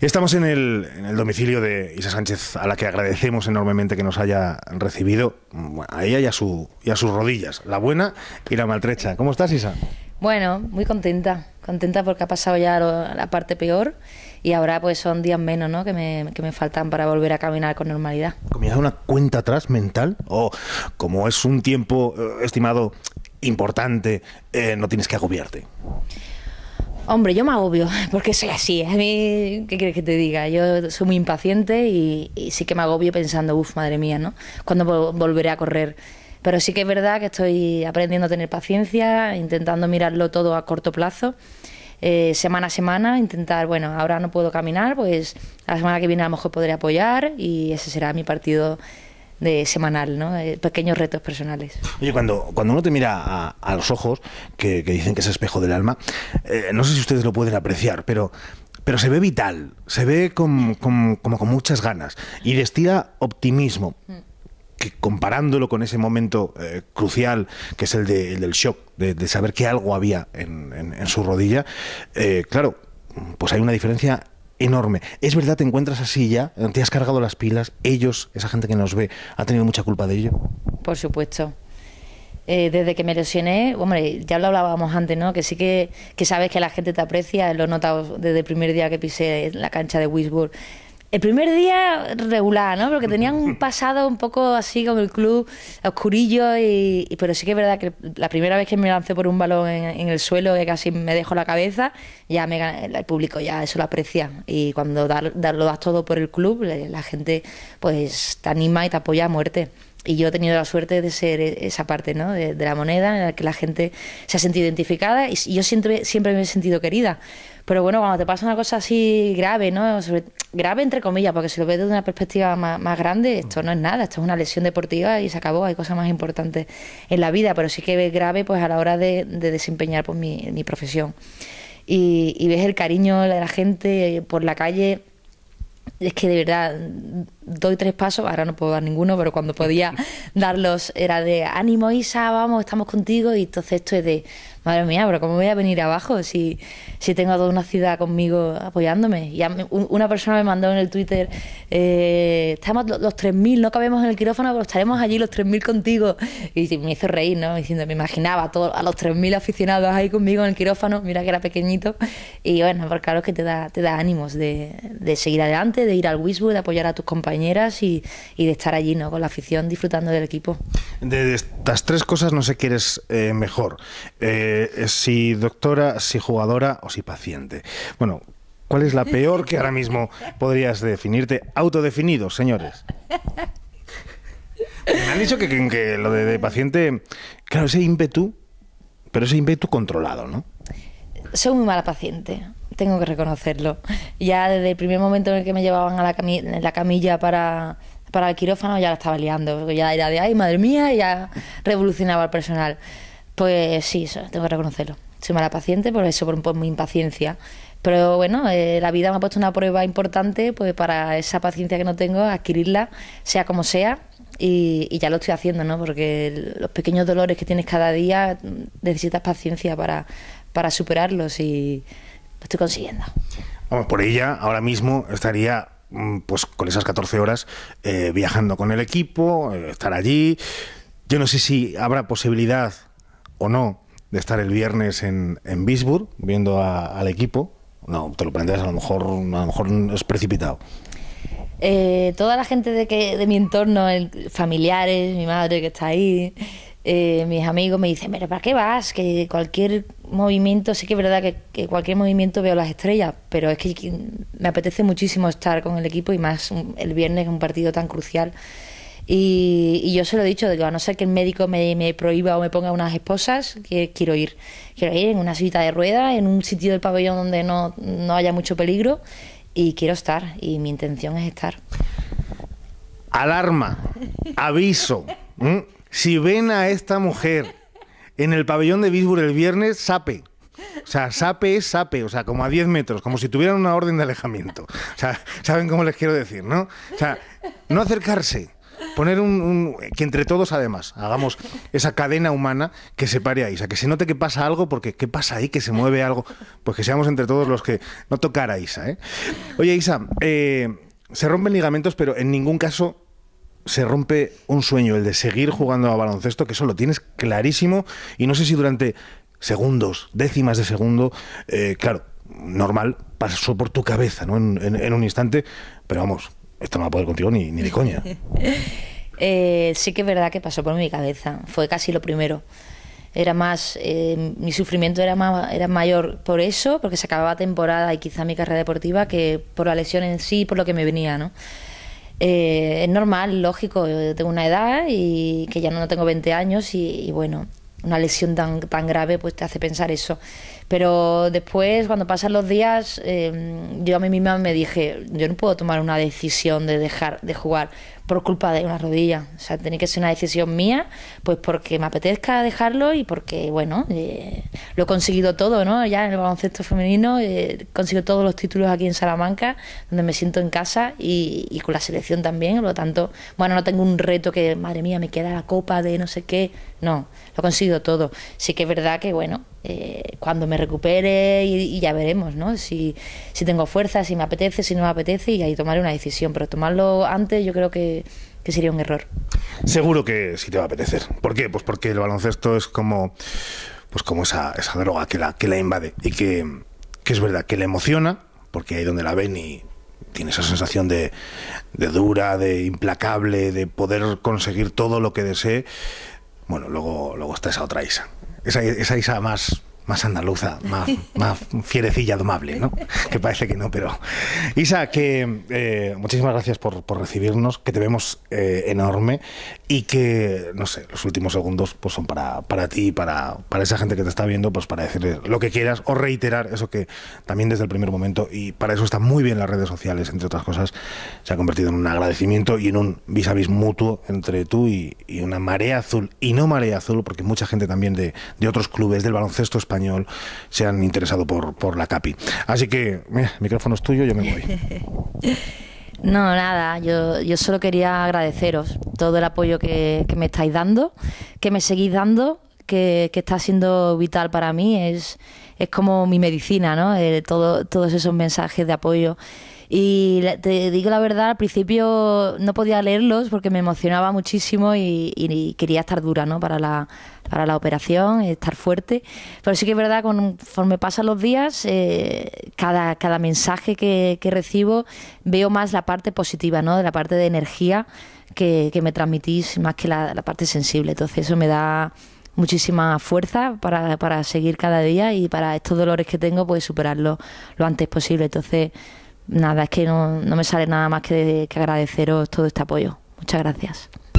Estamos en el, domicilio de Isa Sánchez, a la que agradecemos enormemente que nos haya recibido, a ella y a, su, y a sus rodillas, la buena y la maltrecha. ¿Cómo estás, Isa? Bueno, muy contenta, contenta porque ha pasado ya la parte peor y ahora pues son días menos ¿no? que, me, que me faltan para volver a caminar con normalidad. ¿Comienza una cuenta atrás mental? ¿O oh, como es un tiempo eh, estimado importante, eh, no tienes que agobiarte? Hombre, yo me agobio, porque soy así. ¿eh? A mí, ¿qué quieres que te diga? Yo soy muy impaciente y, sí que me agobio pensando, uff, madre mía, ¿no? ¿Cuándo volveré a correr? Pero sí que es verdad que estoy aprendiendo a tener paciencia, intentando mirarlo todo a corto plazo. Eh, semana a semana, intentar, bueno, ahora no puedo caminar, pues la semana que viene a lo mejor podré apoyar y ese será mi partido de semanal, ¿no? pequeños retos personales. Oye, cuando, cuando uno te mira a, los ojos, que, dicen que es espejo del alma, eh, no sé si ustedes lo pueden apreciar, pero pero se ve vital, se ve con, como con muchas ganas y destila optimismo. Que comparándolo con ese momento eh, crucial, que es el, del shock, de, saber que algo había en, su rodilla, eh, claro, pues hay una diferencia enorme. Es verdad, te encuentras así ya, te has cargado las pilas, ellos, esa gente que nos ve, ha tenido mucha culpa de ello. Por supuesto. Eh, desde que me lesioné, hombre, ya lo hablábamos antes, ¿no? Que sí que, que sabes que la gente te aprecia, lo he notado desde el primer día que pisé en la cancha de Wisburg. El primer día regular, ¿no? Porque tenían un pasado un poco así con el club, oscurillo, y, pero sí que es verdad que la primera vez que me lancé por un balón en, el suelo, que casi me dejo la cabeza, ya me, el público ya eso lo aprecia. Y cuando lo das todo por el club, la gente pues te anima y te apoya a muerte. Y yo he tenido la suerte de ser e, esa parte ¿no? de, la moneda en la que la gente se ha sentido identificada y yo siempre, siempre me he sentido querida. Pero bueno, cuando te pasa una cosa así grave, ¿no? grave entre comillas, porque si lo ves desde una perspectiva más, grande, esto no es nada, esto es una lesión deportiva y se acabó, hay cosas más importantes en la vida, pero sí que ves grave pues a la hora de, desempeñar pues, mi, profesión. Y, y ves el cariño de la gente por la calle, es que de verdad doy tres pasos, ahora no puedo dar ninguno, pero cuando podía darlos era de ánimo Isa, vamos, estamos contigo y entonces esto es de, madre mía, pero ¿cómo voy a venir abajo si, tengo a toda una ciudad conmigo apoyándome? Y una persona me mandó en el Twitter, eh, estamos los, 3.000, no cabemos en el quirófano, pero estaremos allí los 3.000 contigo. Y me hizo reír, ¿no? Diciendo, me imaginaba a, a los 3.000 aficionados ahí conmigo en el quirófano, mira que era pequeñito. Y bueno, por pues claro que te da, te da ánimos de, seguir adelante, de ir al Wiswood, de apoyar a tus compañeros y, de estar allí, ¿no? Con la afición, disfrutando del equipo. De, estas tres cosas no sé qué eres eh, mejor. Eh, si doctora, si jugadora o si paciente. Bueno, ¿cuál es la peor que ahora mismo podrías definirte? Autodefinido, señores. Me han dicho que, lo de, de, paciente, claro, ese ímpetu, pero ese ímpetu controlado, ¿no? Soy muy mala paciente tengo que reconocerlo. Ya desde el primer momento en el que me llevaban a la, camilla para, para el quirófano ya la estaba liando, ya era de, ay, madre mía, y ya revolucionaba el personal. Pues sí, eso, tengo que reconocerlo. Soy mala paciente, por eso, por, mi impaciencia. Pero bueno, eh, la vida me ha puesto una prueba importante pues para esa paciencia que no tengo, adquirirla, sea como sea, y, y, ya lo estoy haciendo, ¿no? Porque los pequeños dolores que tienes cada día mm, necesitas paciencia para, para superarlos y lo estoy consiguiendo. Vamos, por ella ahora mismo estaría mm, pues con esas 14 horas eh, viajando con el equipo, eh, estar allí. Yo no sé si habrá posibilidad o no de estar el viernes en, en Bisburg viendo al equipo. No, te lo planteas, a lo mejor, mejor es precipitado. Eh, toda la gente de, que, de mi entorno, familiares, mi madre que está ahí, mis amigos me dicen, mira, ¿para qué vas? Que cualquier movimiento, sí que es verdad que, que, cualquier movimiento veo las estrellas, pero es que me apetece muchísimo estar con el equipo y más el viernes un partido tan crucial. Y, yo se lo he dicho, a no ser que el médico me, prohíba o me ponga unas esposas, que quiero ir. Quiero ir en una cita de rueda, en un sitio del pabellón donde no, haya mucho peligro y quiero estar y mi intención es estar. Alarma, aviso. Si ven a esta mujer en el pabellón de Bisburg el viernes, sape. O sea, sape es sape, o sea, como a 10 metros, como si tuvieran una orden de alejamiento. O sea, ¿saben cómo les quiero decir, no? O sea, no acercarse. Poner un, que entre todos, además, hagamos esa cadena humana que se separe a Isa. Que se note que pasa algo, porque ¿qué pasa ahí? Que se mueve algo. Pues que seamos entre todos los que. No tocar a Isa, ¿eh? Oye, Isa, eh, se rompen ligamentos, pero en ningún caso se rompe un sueño, el de seguir jugando a baloncesto, que eso lo tienes clarísimo y no sé si durante segundos, décimas de segundo, eh, claro, normal, pasó por tu cabeza ¿no? En, un instante, pero vamos, esto no va a poder contigo ni, ni de coña. Eh, sí que es verdad que pasó por mi cabeza, fue casi lo primero. Era más, eh, mi sufrimiento era, más, era mayor por eso, porque se acababa temporada y quizá mi carrera deportiva, que por la lesión en sí, por lo que me venía, ¿no? Eh, es normal, lógico, tengo una edad y que ya no tengo 20 años y, bueno, una lesión tan, tan grave pues te hace pensar eso. Pero después, cuando pasan los días, eh, yo a mí misma me dije, yo no puedo tomar una decisión de dejar de jugar por culpa de una rodilla. O sea, tiene que ser una decisión mía, pues porque me apetezca dejarlo y porque, bueno, eh, lo he conseguido todo, ¿no? Ya en el baloncesto femenino eh, consigo conseguido todos los títulos aquí en Salamanca, donde me siento en casa y, con la selección también. Por lo tanto, bueno, no tengo un reto que, madre mía, me queda la copa de no sé qué. No, lo he conseguido todo. Sí que es verdad que, bueno, eh, cuando me recupere y, ya veremos, ¿no? Si, si tengo fuerza, si me apetece, si no me apetece y ahí tomaré una decisión. Pero tomarlo antes yo creo que, sería un error. Seguro que sí te va a apetecer. ¿Por qué? Pues porque el baloncesto es como, pues como esa, esa droga que la, que la invade y que, es verdad, que le emociona, porque ahí donde la ven y tiene esa sensación de, de dura, de implacable, de poder conseguir todo lo que desee. Bueno, luego, luego está esa otra Isa esa, esa Isa más más andaluza, más, más fierecilla domable, ¿no? Que parece que no, pero... Isa, que eh, muchísimas gracias por, recibirnos, que te vemos eh, enorme y que, no sé, los últimos segundos pues, son para, para ti, para, para esa gente que te está viendo, pues para decirle lo que quieras o reiterar eso que también desde el primer momento, y para eso están muy bien las redes sociales, entre otras cosas, se ha convertido en un agradecimiento y en un vis a vis mutuo entre tú y, una marea azul, y no marea azul, porque mucha gente también de, de otros clubes del baloncesto español, se han interesado por, por la CAPI. Así que, mira, micrófono es tuyo, yo me voy. No, nada, yo, solo quería agradeceros todo el apoyo que, me estáis dando, que me seguís dando, que, está siendo vital para mí, es, es como mi medicina, ¿no? Eh, todo, todos esos mensajes de apoyo y te digo la verdad, al principio no podía leerlos porque me emocionaba muchísimo y, quería estar dura ¿no? para, la, para la operación, estar fuerte. Pero sí que es verdad, conforme pasan los días, eh, cada, cada mensaje que, recibo veo más la parte positiva, ¿no? de la parte de energía que, me transmitís más que la, parte sensible. Entonces eso me da muchísima fuerza para, para seguir cada día y para estos dolores que tengo, pues superarlo lo antes posible. Entonces, nada, es que no, me sale nada más que, que agradeceros todo este apoyo. Muchas gracias.